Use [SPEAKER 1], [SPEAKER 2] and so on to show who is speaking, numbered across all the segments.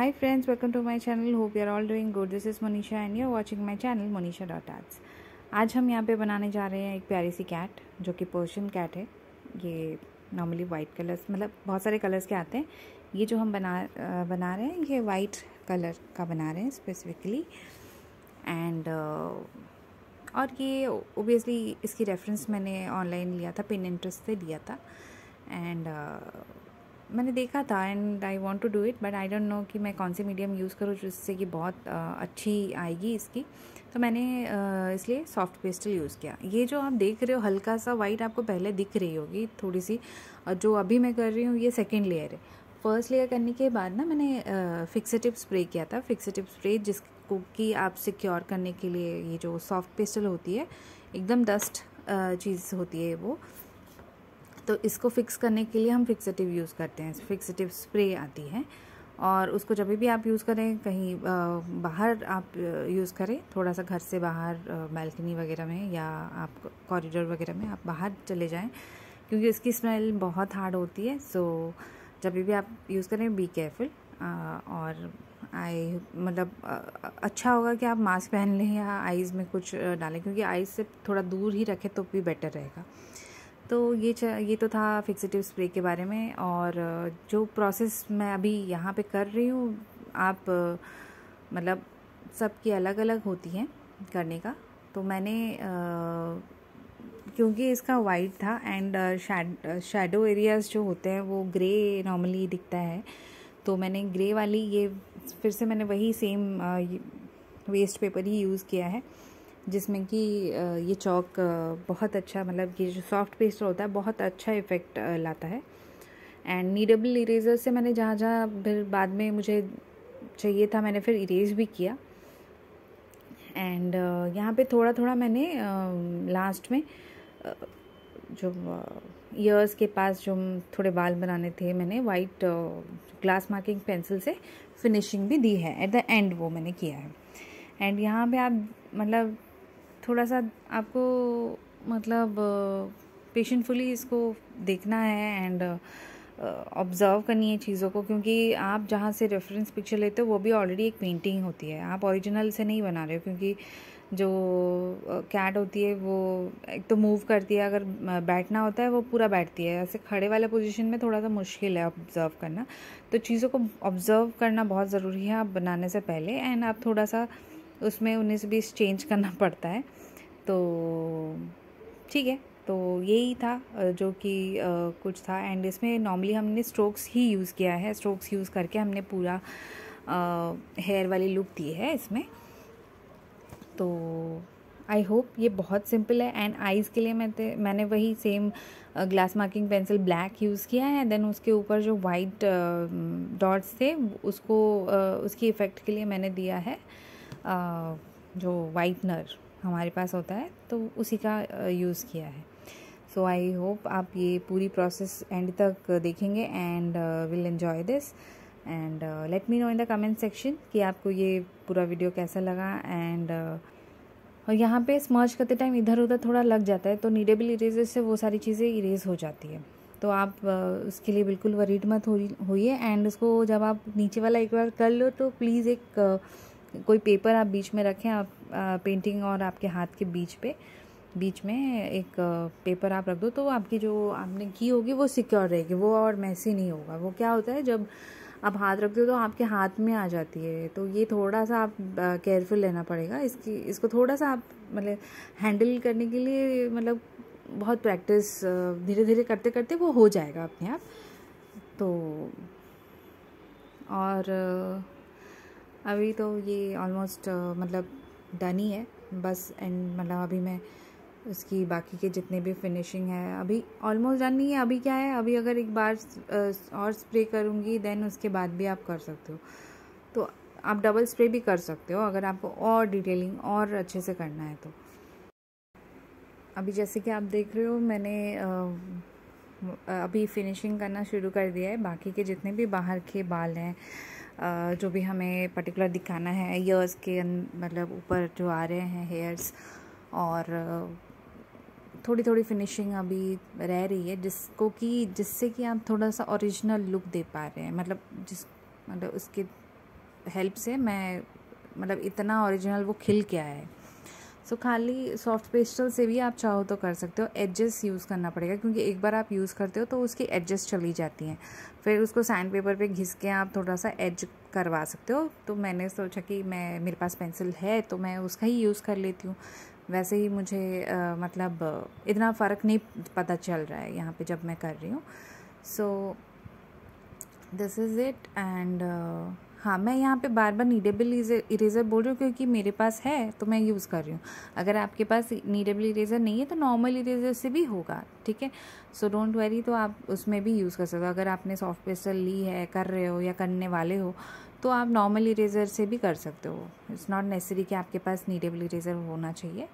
[SPEAKER 1] high friends welcome to my channel Hope you are all doing good this is Monisha and you watching my channel Manisha dot arts आज हम यहाँ पे बनाने जा रहे हैं एक प्यारी सी कैट जो कि पर्शियन कैट है ये नॉर्मली वाइट कलर्स मतलब बहुत सारे कलर्स के आते हैं ये जो हम बना बना रहे हैं ये वाइट कलर का बना रहे हैं स्पेसिफिकली एंड uh, और ये ओबियसली इसकी रेफरेंस मैंने ऑनलाइन लिया था पिन इंटरेस्ट से लिया था एंड uh, मैंने देखा था and I want to do it but I don't know कि मैं कौन सी मीडियम यूज़ करूँ जिससे कि बहुत अच्छी आएगी इसकी तो मैंने इसलिए सॉफ्ट पेस्टल यूज़ किया ये जो आप देख रहे हो हल्का सा वाइट आपको पहले दिख रही होगी थोड़ी सी और जो अभी मैं कर रही हूँ ये सेकेंड लेयर है फर्स्ट लेयर करने के बाद ना मैंने फिक्सेटिव स्प्रे किया था फिक्सेटिव स्प्रे जिसको कि आप सिक्योर करने के लिए ये जो सॉफ्ट पेस्टल होती है एकदम डस्ट चीज़ होती है वो तो इसको फिक्स करने के लिए हम फिक्सटिव यूज़ करते हैं फिक्सटिव स्प्रे आती है और उसको जब भी आप यूज़ करें कहीं बाहर आप यूज़ करें थोड़ा सा घर से बाहर बैल्कनी वगैरह में या आप कॉरिडोर वगैरह में आप बाहर चले जाएं क्योंकि इसकी स्मेल बहुत हार्ड होती है सो जब भी आप यूज़ करें बी केयरफुल और आई मतलब अच्छा होगा कि आप मास्क पहन लें या आइज़ में कुछ डालें क्योंकि आइज़ से थोड़ा दूर ही रखें तो भी बेटर रहेगा तो ये ये तो था फिक्सिटिव स्प्रे के बारे में और जो प्रोसेस मैं अभी यहाँ पे कर रही हूँ आप मतलब सबकी अलग अलग होती हैं करने का तो मैंने क्योंकि इसका वाइट था एंड शेडो एरियाज जो होते हैं वो ग्रे नॉर्मली दिखता है तो मैंने ग्रे वाली ये फिर से मैंने वही सेम वेस्ट पेपर ही यूज़ किया है जिसमें कि ये चौक बहुत अच्छा मतलब कि जो सॉफ्ट पेस्ट होता है बहुत अच्छा इफ़ेक्ट लाता है एंड नीडेबल इरेज़र से मैंने जहाँ जहाँ फिर बाद में मुझे चाहिए था मैंने फिर इरेज भी किया एंड यहाँ पे थोड़ा थोड़ा मैंने लास्ट में जो ईयर्स के पास जो थोड़े बाल बनाने थे मैंने वाइट ग्लास मार्किंग पेंसिल से फिनिशिंग भी दी है एट द एंड वो मैंने किया है एंड यहाँ पे आप मतलब थोड़ा सा आपको मतलब पेशेंटफुली इसको देखना है एंड ऑब्ज़र्व करनी है चीज़ों को क्योंकि आप जहाँ से रेफरेंस पिक्चर लेते हो वो भी ऑलरेडी एक पेंटिंग होती है आप ओरिजिनल से नहीं बना रहे हो क्योंकि जो कैट होती है वो एक तो मूव करती है अगर बैठना होता है वो पूरा बैठती है ऐसे खड़े वाले पोजीशन में थोड़ा सा मुश्किल है ऑब्ज़र्व करना तो चीज़ों को ऑब्ज़र्व करना बहुत ज़रूरी है आप बनाने से पहले एंड आप थोड़ा सा उसमें उन्नीस बीस चेंज करना पड़ता है तो ठीक है तो यही था जो कि कुछ था एंड इसमें नॉर्मली हमने स्ट्रोक्स ही यूज़ किया है स्ट्रोक्स यूज़ करके हमने पूरा हेयर वाली लुक दी है इसमें तो आई होप ये बहुत सिंपल है एंड आइज़ के लिए मैं मैंने वही same glass marking pencil black use किया है देन उसके ऊपर जो वाइट डॉट्स थे उसको उसकी इफ़ेक्ट के लिए मैंने दिया है जो वाइटनर हमारे पास होता है तो उसी का यूज़ किया है सो आई होप आप ये पूरी प्रोसेस एंड तक देखेंगे and will enjoy this and let me know in the comment section कि आपको ये पूरा वीडियो कैसा लगा एंड uh, और यहाँ पे स्मर्ज करते टाइम इधर उधर थोड़ा लग जाता है तो नीडेबल इरेजर से वो सारी चीज़ें इरेज हो जाती है तो आप uh, उसके लिए बिल्कुल वरीड मत होइए एंड उसको जब आप नीचे वाला एक बार कर लो तो प्लीज़ एक uh, कोई पेपर आप बीच में रखें आप पेंटिंग और आपके हाथ के बीच पे बीच में एक पेपर आप रख दो तो आपकी जो आपने की होगी वो सिक्योर रहेगी वो और मैसी नहीं होगा वो क्या होता है जब आप हाथ रखते हो तो आपके हाथ में आ जाती है तो ये थोड़ा सा आप केयरफुल लेना पड़ेगा इसकी इसको थोड़ा सा आप मतलब हैंडल करने के लिए मतलब बहुत प्रैक्टिस धीरे धीरे करते करते वो हो जाएगा अपने आप तो और अभी तो ये ऑलमोस्ट मतलब डन ही है बस एंड मतलब अभी मैं उसकी बाकी के जितने भी फिनिशिंग है अभी ऑलमोस्ट डन नहीं है अभी क्या है अभी अगर एक बार और स्प्रे करूँगी देन उसके बाद भी आप कर सकते हो तो आप डबल स्प्रे भी कर सकते हो अगर आपको और डिटेलिंग और अच्छे से करना है तो अभी जैसे कि आप देख रहे हो मैंने अभी फिनिशिंग करना शुरू कर दिया है बाकी के जितने भी बाहर के बाल हैं जो भी हमें पर्टिकुलर दिखाना है ईयर्स के अं-, मतलब ऊपर जो आ रहे हैं हेयर्स और थोड़ी थोड़ी फिनिशिंग अभी रह रही है जिसको कि जिससे कि आप थोड़ा सा ओरिजिनल लुक दे पा रहे हैं मतलब जिस मतलब उसके हेल्प से मैं मतलब इतना ओरिजिनल वो खिल के आया है सो so, खाली सॉफ्ट पेस्टल से भी आप चाहो तो कर सकते हो एडजस्ट यूज़ करना पड़ेगा क्योंकि एक बार आप यूज़ करते हो तो उसकी एडजस्ट चली जाती हैं फिर उसको सैंड पेपर पे घिस के आप थोड़ा सा एज करवा सकते हो तो मैंने सोचा कि मैं मेरे पास पेंसिल है तो मैं उसका ही यूज़ कर लेती हूँ वैसे ही मुझे आ, मतलब इतना फ़र्क नहीं पता चल रहा है यहाँ पे जब मैं कर रही हूँ so this is it and हाँ मैं यहाँ पे बार बार नीडेबल इरेज़र बोल रही हूँ क्योंकि मेरे पास है तो मैं यूज़ कर रही हूँ अगर आपके पास नीडेबल इरेज़र नहीं है तो नॉर्मल इरेज़र से भी होगा ठीक है सो डोंट वरी तो आप उसमें भी यूज़ कर सकते हो अगर आपने सॉफ्ट पेस्टल ली है कर रहे हो या करने वाले हो तो आप नॉर्मल इरेज़र से भी कर सकते हो इट्स नॉट नेसेसरी कि आपके पास नीडेबल इरेज़र होना चाहिए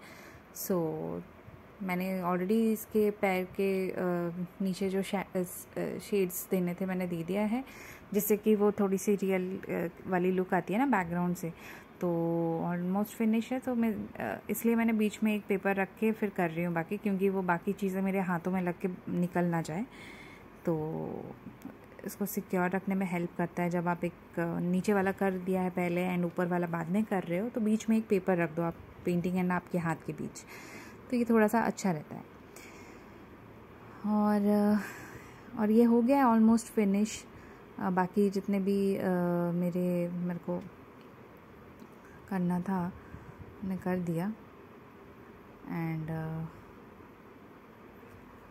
[SPEAKER 1] सो so, मैंने ऑलरेडी इसके पैर के नीचे जो शेड्स देने थे मैंने दे दिया है जिससे कि वो थोड़ी सी रियल वाली लुक आती है ना बैकग्राउंड से तो ऑलमोस्ट फिनिश है तो मैं इसलिए मैंने बीच में एक पेपर रख के फिर कर रही हूँ बाकी क्योंकि वो बाकी चीज़ें मेरे हाथों में लग के निकल ना जाए तो इसको सिक्योर रखने में हेल्प करता है जब आप एक नीचे वाला कर दिया है पहले एंड ऊपर वाला बाद में कर रहे हो तो बीच में एक पेपर रख दो आप पेंटिंग एंड आपके हाथ के बीच तो ये थोड़ा सा अच्छा रहता है और और ये हो गया ऑलमोस्ट फिनिश बाकी जितने भी आ, मेरे मेरे को करना था मैंने कर दिया एंड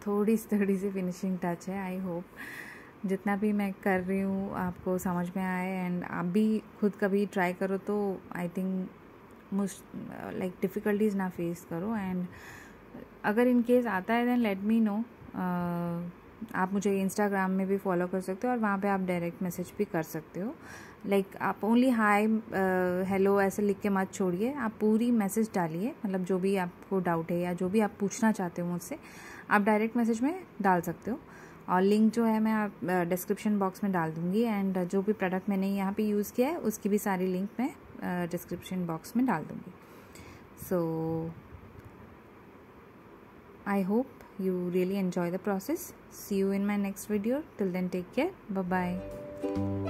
[SPEAKER 1] थोड़ी सी थोड़ी सी फिनिशिंग टच है आई होप जितना भी मैं कर रही हूँ आपको समझ में आए एंड आप भी खुद कभी ट्राई करो तो आई थिंक लाइक डिफ़िकल्टीज़ ना फेस करो एंड अगर इन केस आता है देन लेट मी नो आप मुझे इंस्टाग्राम में भी फॉलो कर सकते हो और वहाँ पे आप डायरेक्ट मैसेज भी कर सकते हो लाइक like, आप ओनली हाय हेलो ऐसे लिख के मत छोड़िए आप पूरी मैसेज डालिए मतलब जो भी आपको डाउट है या जो भी आप पूछना चाहते हो मुझसे आप डायरेक्ट मैसेज में डाल सकते हो और लिंक जो है मैं आप डिस्क्रिप्शन बॉक्स में डाल दूँगी एंड जो भी प्रोडक्ट मैंने यहाँ पे यूज़ किया है उसकी भी सारी लिंक मैं डिस्क्रिप्शन uh, बॉक्स में डाल दूँगी so I hope you really enjoy the process see you in my next video till then take care bye